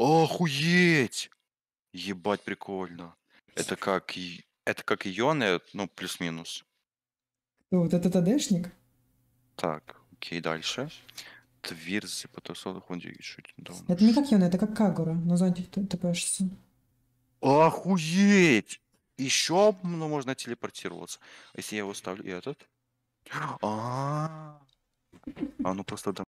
Охуеть! Ебать, прикольно. Это как, это как ионы, ну, плюс-минус. Ну, вот это ТДшник. Так, окей, дальше. Твирзи потусовых чуть Это не как Йона, это как Кагура, но ну, зонтик ты тпшься. Охуеть! Еще, ну, можно телепортироваться. А если я его ставлю, и этот. А, -а, -а. а ну просто да.